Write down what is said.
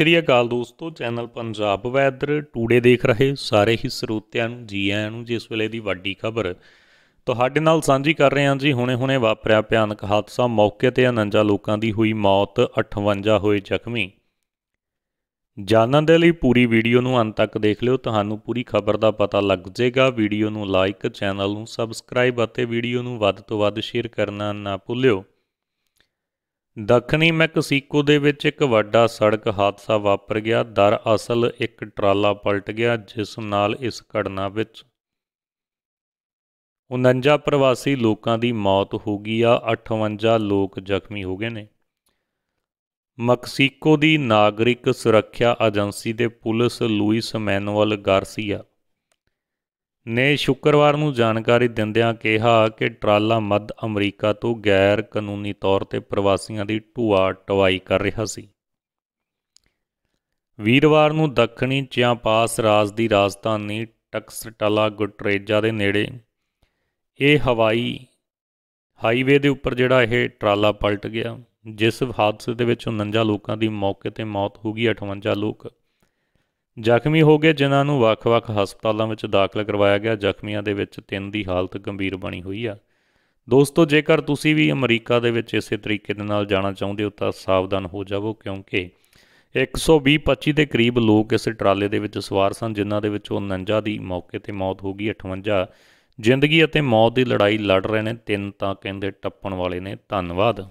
ਸ੍ਰੀ ਅਕਾਲ ਦੋਸਤੋ channel Punjab weather today ਦੇਖ ਰਹੇ ਸਾਰੇ ਹੀ ਸਰੋਤਿਆਂ ਨੂੰ ਜੀ ਆਇਆਂ ਨੂੰ ਜਿਸ ਵੇਲੇ ਦੀ ਵੱਡੀ ਖਬਰ ਤੁਹਾਡੇ ਨਾਲ ਸਾਂਝੀ ਕਰ ਰਹੇ ਹਾਂ ਜੀ ਹੁਣੇ-ਹੁਣੇ ਵਾਪਰਿਆ ਭਿਆਨਕ ਹਾਦਸਾ ਮੌਕੇ ਤੇ 49 ਲੋਕਾਂ ਦੀ ਹੋਈ ਮੌਤ 58 ਹੋਏ ਜ਼ਖਮੀ ਜਾਣਨ ਦੇ ਲਈ ਪੂਰੀ ਵੀਡੀਓ ਨੂੰ ਅੰਤ ਤੱਕ ਦੇਖ ਲਿਓ ਤੁਹਾਨੂੰ ਪੂਰੀ ਖਬਰ ਦਾ ਪਤਾ ਲੱਗ ਜਾਏਗਾ ਵੀਡੀਓ ਨੂੰ ਲਾਈਕ ਚੈਨਲ ਨੂੰ ਸਬਸਕ੍ਰਾਈਬ ਅਤੇ ਵੀਡੀਓ ਨੂੰ ਵੱਧ ਤੋਂ ਵੱਧ ਸ਼ੇਅਰ ਕਰਨਾ ਨਾ ਭੁੱਲਿਓ ਦੱਖਣੀ ਮੈਕਸੀਕੋ ਦੇ ਵਿੱਚ ਇੱਕ ਵੱਡਾ ਸੜਕ ਹਾਦਸਾ ਵਾਪਰ ਗਿਆ ਦਰ ਅਸਲ ਇੱਕ ਟਰਾਲਾ ਪਲਟ ਗਿਆ ਜਿਸ ਨਾਲ ਇਸ ਘਟਨਾ ਵਿੱਚ 49 ਪ੍ਰਵਾਸੀ ਲੋਕਾਂ ਦੀ ਮੌਤ ਹੋ ਗਈ ਆ 58 ਲੋਕ ਜ਼ਖਮੀ ਹੋ ਗਏ ਨੇ ਮੈਕਸੀਕੋ ਦੀ ਨਾਗਰਿਕ ਸੁਰੱਖਿਆ ਏਜੰਸੀ ਦੇ ਪੁਲਿਸ ਲੂਇਸ ਮੈਨੂਅਲ ਗਾਰਸੀਆ ਨੇ ਸ਼ੁੱਕਰਵਾਰ ਨੂੰ ਜਾਣਕਾਰੀ ਦਿੰਦਿਆਂ ਕਿਹਾ ਕਿ ਟਰਾਲਾ ਮੱਧ ਅਮਰੀਕਾ ਤੋਂ ਗੈਰ ਕਾਨੂੰਨੀ ਤੌਰ ਤੇ ਪ੍ਰਵਾਸੀਆਂ ਦੀ ਢੂਆ ਟਵਾਈ ਕਰ ਰਿਹਾ ਸੀ ਵੀਰਵਾਰ ਨੂੰ ਦੱਖਣੀ ਚਿਆਪਾਸ ਰਾਜ ਦੀ ਰਾਜਧਾਨੀ ਟਕਸਟਲਾ ਗੁਟਰੇਜਾ ਦੇ ਨੇੜੇ ਇਹ ਹਵਾਈ ਹਾਈਵੇ ਦੇ ਉੱਪਰ ਜਿਹੜਾ ਇਹ ਟਰਾਲਾ ਪਲਟ ਗਿਆ ਜਿਸ ਹਾਦਸੇ ਦੇ ਵਿੱਚ 49 ਲੋਕਾਂ ਦੀ ਮੌਕੇ ਤੇ ਮੌਤ ਹੋ ਗਈ 58 ਲੋਕ ਜ਼ਖਮੀ ਹੋ ਗਏ ਜਿਨ੍ਹਾਂ ਨੂੰ ਵੱਖ-ਵੱਖ ਹਸਪਤਾਲਾਂ ਵਿੱਚ ਦਾਖਲ ਕਰਵਾਇਆ ਗਿਆ ਜ਼ਖਮੀਆਂ ਦੇ ਵਿੱਚ ਤਿੰਨ ਦੀ ਹਾਲਤ ਗੰਭੀਰ ਬਣੀ ਹੋਈ ਆ ਦੋਸਤੋ ਜੇਕਰ ਤੁਸੀਂ ਵੀ ਅਮਰੀਕਾ ਦੇ ਵਿੱਚ ਇਸੇ ਤਰੀਕੇ ਦੇ ਨਾਲ ਜਾਣਾ ਚਾਹੁੰਦੇ ਹੋ ਤਾਂ ਸਾਵਧਾਨ ਹੋ ਜਾਵੋ ਕਿਉਂਕਿ 120-25 ਦੇ ਕਰੀਬ ਲੋਕ ਇਸ ਟਰਾਲੇ ਦੇ ਵਿੱਚ ਸਵਾਰ ਸਨ ਜਿਨ੍ਹਾਂ ਦੇ ਵਿੱਚੋਂ 49 ਦੀ ਮੌਕੇ ਤੇ ਮੌਤ ਹੋ ਗਈ 58 ਜ਼ਿੰਦਗੀ ਅਤੇ ਮੌਤ ਦੀ ਲੜਾਈ ਲੜ ਰਹੇ ਨੇ ਤਿੰਨ ਤਾਂ ਕਹਿੰਦੇ ਟੱਪਣ ਵਾਲੇ ਨੇ ਧੰਨਵਾਦ